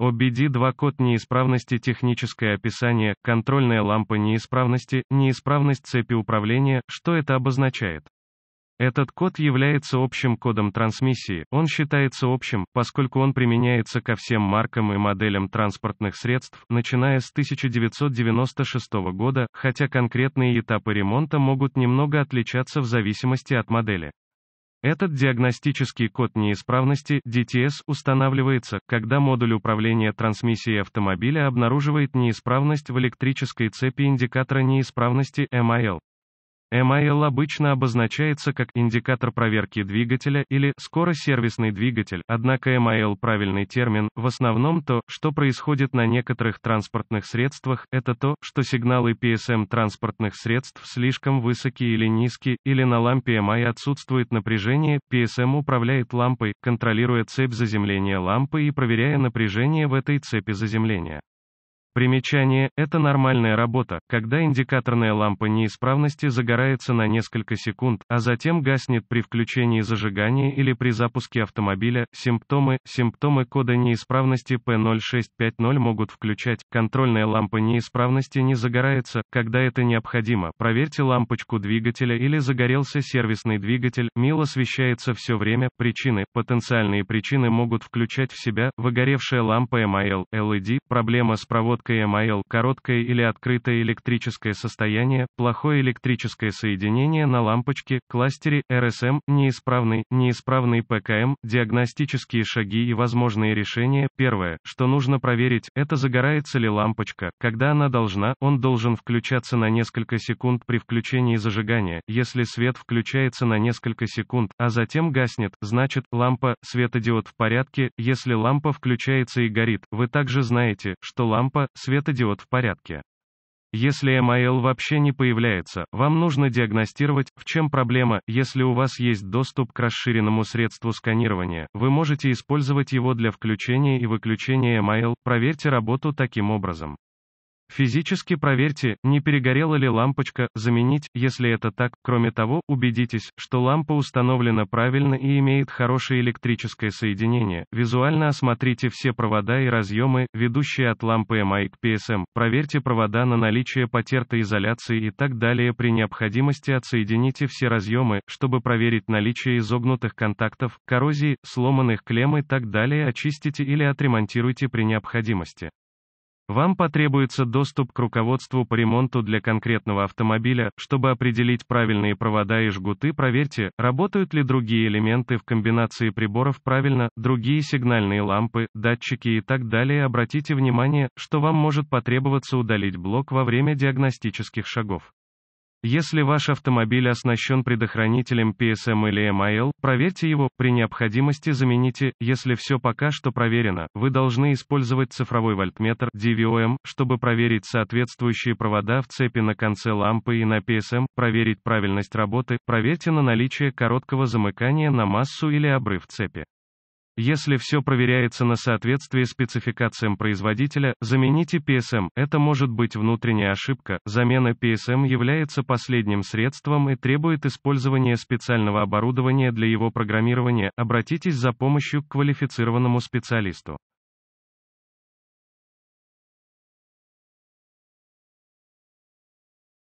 OBD2 код неисправности техническое описание, контрольная лампа неисправности, неисправность цепи управления, что это обозначает? Этот код является общим кодом трансмиссии, он считается общим, поскольку он применяется ко всем маркам и моделям транспортных средств, начиная с 1996 года, хотя конкретные этапы ремонта могут немного отличаться в зависимости от модели. Этот диагностический код неисправности DTS устанавливается, когда модуль управления трансмиссией автомобиля обнаруживает неисправность в электрической цепи индикатора неисправности MIL. Эм MIL обычно обозначается как индикатор проверки двигателя или скоросервисный двигатель, однако MIL правильный термин, в основном то, что происходит на некоторых транспортных средствах, это то, что сигналы PSM транспортных средств слишком высоки или низки, или на лампе MI отсутствует напряжение, PSM управляет лампой, контролируя цепь заземления лампы и проверяя напряжение в этой цепи заземления. Примечание – это нормальная работа, когда индикаторная лампа неисправности загорается на несколько секунд, а затем гаснет при включении зажигания или при запуске автомобиля. Симптомы Симптомы кода неисправности P0650 могут включать, контрольная лампа неисправности не загорается, когда это необходимо. Проверьте лампочку двигателя или загорелся сервисный двигатель, мило освещается все время. Причины Потенциальные причины могут включать в себя, выгоревшая лампа MIL, LED, проблема с проводкой Короткое МАЭЛ, короткое или открытое электрическое состояние, плохое электрическое соединение на лампочке, кластере, РСМ, неисправный, неисправный ПКМ, диагностические шаги и возможные решения. Первое, что нужно проверить, это загорается ли лампочка, когда она должна, он должен включаться на несколько секунд при включении зажигания, если свет включается на несколько секунд, а затем гаснет, значит, лампа, светодиод в порядке, если лампа включается и горит, вы также знаете, что лампа, светодиод в порядке. Если МАЛ вообще не появляется, вам нужно диагностировать, в чем проблема, если у вас есть доступ к расширенному средству сканирования, вы можете использовать его для включения и выключения МАЛ, проверьте работу таким образом. Физически проверьте, не перегорела ли лампочка, заменить, если это так. Кроме того, убедитесь, что лампа установлена правильно и имеет хорошее электрическое соединение. Визуально осмотрите все провода и разъемы, ведущие от лампы MI к PSM. Проверьте провода на наличие потертой изоляции и так далее. При необходимости отсоедините все разъемы, чтобы проверить наличие изогнутых контактов, коррозии, сломанных клемм и так далее. Очистите или отремонтируйте при необходимости. Вам потребуется доступ к руководству по ремонту для конкретного автомобиля, чтобы определить правильные провода и жгуты. Проверьте, работают ли другие элементы в комбинации приборов правильно, другие сигнальные лампы, датчики и так далее. Обратите внимание, что вам может потребоваться удалить блок во время диагностических шагов. Если ваш автомобиль оснащен предохранителем PSM или MIL, проверьте его, при необходимости замените, если все пока что проверено, вы должны использовать цифровой вольтметр DVOM, чтобы проверить соответствующие провода в цепи на конце лампы и на PSM, проверить правильность работы, проверьте на наличие короткого замыкания на массу или обрыв цепи. Если все проверяется на соответствие спецификациям производителя, замените PSM, это может быть внутренняя ошибка. Замена PSM является последним средством и требует использования специального оборудования для его программирования. Обратитесь за помощью к квалифицированному специалисту.